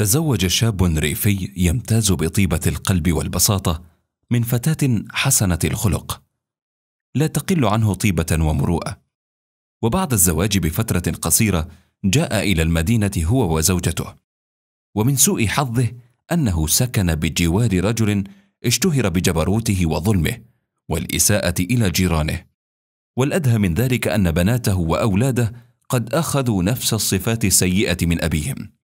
تزوج شاب ريفي يمتاز بطيبه القلب والبساطه من فتاه حسنه الخلق لا تقل عنه طيبه ومروءه وبعد الزواج بفتره قصيره جاء الى المدينه هو وزوجته ومن سوء حظه انه سكن بجوار رجل اشتهر بجبروته وظلمه والاساءه الى جيرانه والادهى من ذلك ان بناته واولاده قد اخذوا نفس الصفات السيئه من ابيهم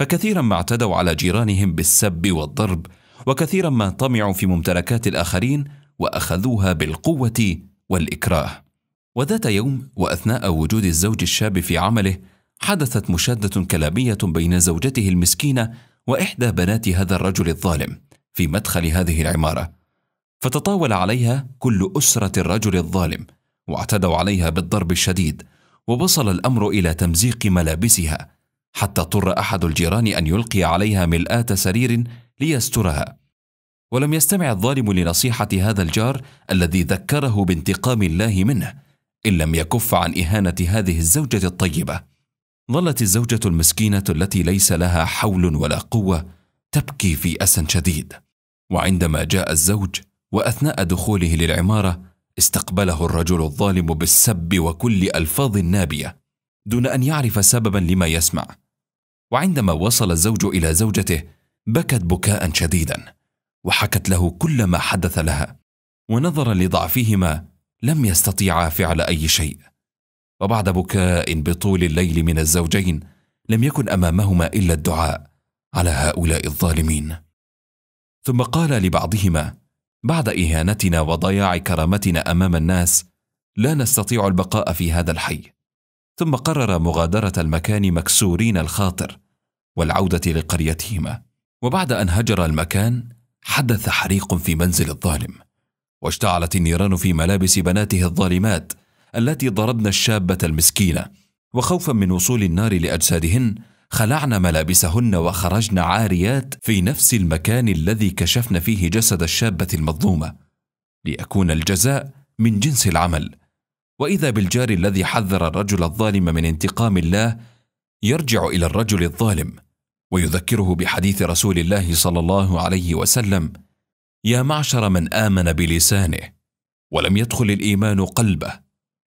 فكثيرا ما اعتدوا على جيرانهم بالسب والضرب وكثيرا ما طمعوا في ممتلكات الاخرين واخذوها بالقوه والاكراه وذات يوم واثناء وجود الزوج الشاب في عمله حدثت مشاده كلاميه بين زوجته المسكينه واحدى بنات هذا الرجل الظالم في مدخل هذه العماره فتطاول عليها كل اسره الرجل الظالم واعتدوا عليها بالضرب الشديد ووصل الامر الى تمزيق ملابسها حتى اضطر احد الجيران ان يلقي عليها ملآه سرير ليسترها ولم يستمع الظالم لنصيحه هذا الجار الذي ذكره بانتقام الله منه ان لم يكف عن اهانه هذه الزوجه الطيبه ظلت الزوجه المسكينه التي ليس لها حول ولا قوه تبكي في اسى شديد وعندما جاء الزوج واثناء دخوله للعماره استقبله الرجل الظالم بالسب وكل الفاظ نابيه دون ان يعرف سببا لما يسمع وعندما وصل الزوج الى زوجته بكت بكاء شديدا وحكت له كل ما حدث لها ونظرا لضعفهما لم يستطيعا فعل اي شيء وبعد بكاء بطول الليل من الزوجين لم يكن امامهما الا الدعاء على هؤلاء الظالمين ثم قال لبعضهما بعد اهانتنا وضياع كرامتنا امام الناس لا نستطيع البقاء في هذا الحي ثم قرر مغادرة المكان مكسورين الخاطر والعودة لقريتهما وبعد أن هجر المكان حدث حريق في منزل الظالم واشتعلت النيران في ملابس بناته الظالمات التي ضربن الشابة المسكينة وخوفا من وصول النار لأجسادهن خلعن ملابسهن وخرجن عاريات في نفس المكان الذي كشفن فيه جسد الشابة المظلومة ليكون الجزاء من جنس العمل واذا بالجار الذي حذر الرجل الظالم من انتقام الله يرجع الى الرجل الظالم ويذكره بحديث رسول الله صلى الله عليه وسلم يا معشر من امن بلسانه ولم يدخل الايمان قلبه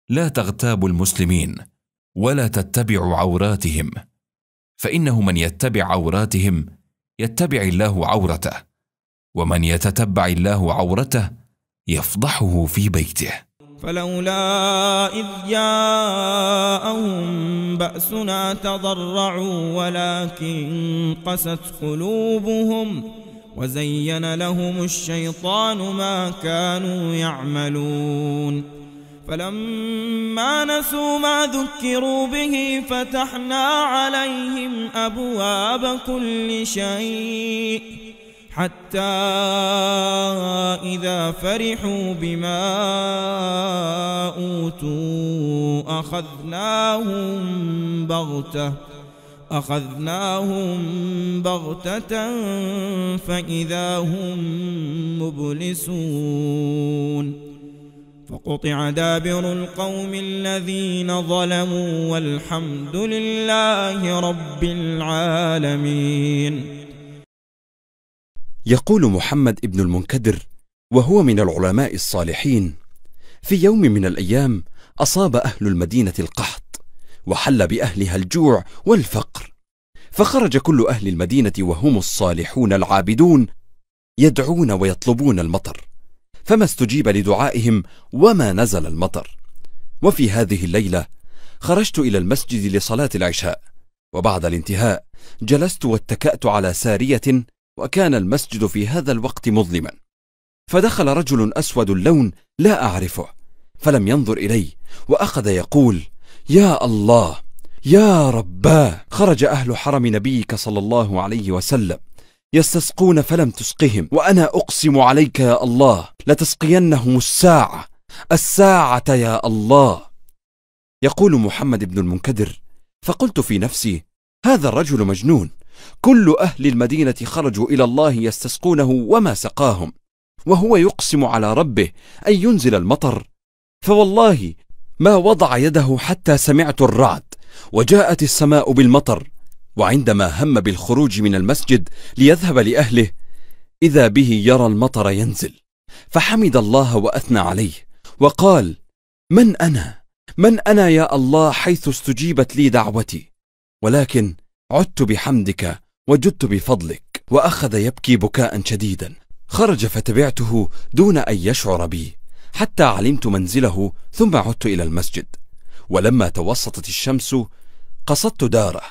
لا تغتابوا المسلمين ولا تتبعوا عوراتهم فانه من يتبع عوراتهم يتبع الله عورته ومن يتتبع الله عورته يفضحه في بيته فلولا إذ جاءهم بأسنا تضرعوا ولكن قست قلوبهم وزين لهم الشيطان ما كانوا يعملون فلما نسوا ما ذكروا به فتحنا عليهم أبواب كل شيء حتى إذا فرحوا بما أوتوا أخذناهم بغتة أخذناهم بغتة فإذا هم مبلسون فقطع دابر القوم الذين ظلموا والحمد لله رب العالمين يقول محمد ابن المنكدر وهو من العلماء الصالحين في يوم من الأيام أصاب أهل المدينة القحط وحل بأهلها الجوع والفقر فخرج كل أهل المدينة وهم الصالحون العابدون يدعون ويطلبون المطر فما استجيب لدعائهم وما نزل المطر وفي هذه الليلة خرجت إلى المسجد لصلاة العشاء وبعد الانتهاء جلست واتكأت على سارية وكان المسجد في هذا الوقت مظلما فدخل رجل أسود اللون لا أعرفه فلم ينظر إلي وأخذ يقول يا الله يا رباه خرج أهل حرم نبيك صلى الله عليه وسلم يستسقون فلم تسقهم وأنا أقسم عليك يا الله لتسقينهم الساعة الساعة يا الله يقول محمد بن المنكدر فقلت في نفسي هذا الرجل مجنون كل أهل المدينة خرجوا إلى الله يستسقونه وما سقاهم وهو يقسم على ربه أن ينزل المطر فوالله ما وضع يده حتى سمعت الرعد وجاءت السماء بالمطر وعندما هم بالخروج من المسجد ليذهب لأهله إذا به يرى المطر ينزل فحمد الله وأثنى عليه وقال من أنا؟ من أنا يا الله حيث استجيبت لي دعوتي؟ ولكن عدت بحمدك وجدت بفضلك وأخذ يبكي بكاء شديدا خرج فتبعته دون أن يشعر بي حتى علمت منزله ثم عدت إلى المسجد ولما توسطت الشمس قصدت داره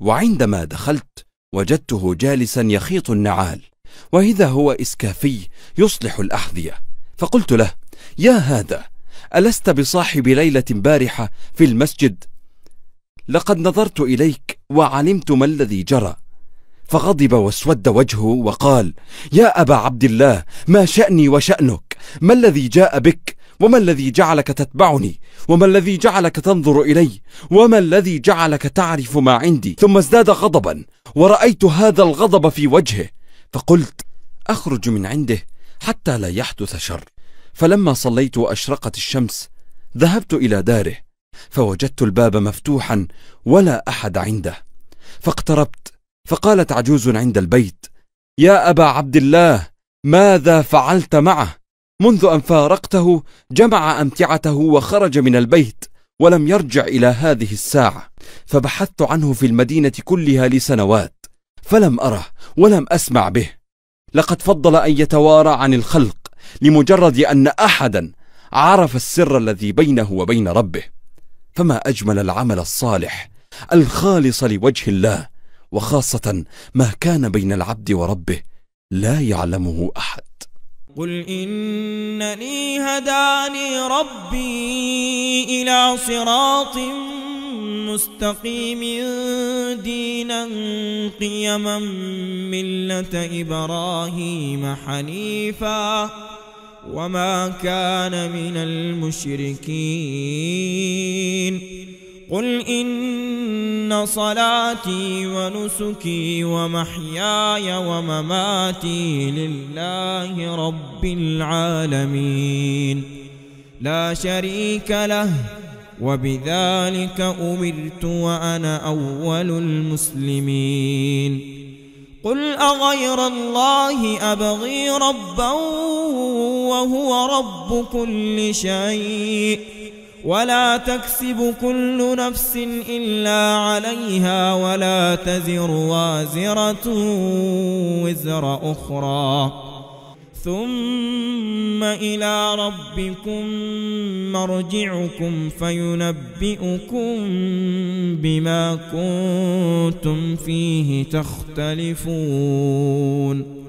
وعندما دخلت وجدته جالسا يخيط النعال وإذا هو إسكافي يصلح الأحذية فقلت له يا هذا ألست بصاحب ليلة بارحة في المسجد؟ لقد نظرت إليك وعلمت ما الذي جرى فغضب واسود وجهه وقال يا أبا عبد الله ما شأني وشأنك ما الذي جاء بك وما الذي جعلك تتبعني وما الذي جعلك تنظر إلي وما الذي جعلك تعرف ما عندي ثم ازداد غضبا ورأيت هذا الغضب في وجهه فقلت أخرج من عنده حتى لا يحدث شر فلما صليت وأشرقت الشمس ذهبت إلى داره فوجدت الباب مفتوحا ولا احد عنده فاقتربت فقالت عجوز عند البيت يا ابا عبد الله ماذا فعلت معه منذ ان فارقته جمع امتعته وخرج من البيت ولم يرجع الى هذه الساعه فبحثت عنه في المدينه كلها لسنوات فلم اره ولم اسمع به لقد فضل ان يتوارى عن الخلق لمجرد ان احدا عرف السر الذي بينه وبين ربه فما أجمل العمل الصالح الخالص لوجه الله وخاصة ما كان بين العبد وربه لا يعلمه أحد قل إنني هداني ربي إلى صراط مستقيم دينا قيما ملة إبراهيم حنيفاً وما كان من المشركين قل إن صلاتي ونسكي ومحياي ومماتي لله رب العالمين لا شريك له وبذلك أمرت وأنا أول المسلمين قل أغير الله أبغي ربا وهو رب كل شيء ولا تكسب كل نفس إلا عليها ولا تزر وازرة وزر أخرى ثم إلى ربكم مرجعكم فينبئكم بما كنتم فيه تختلفون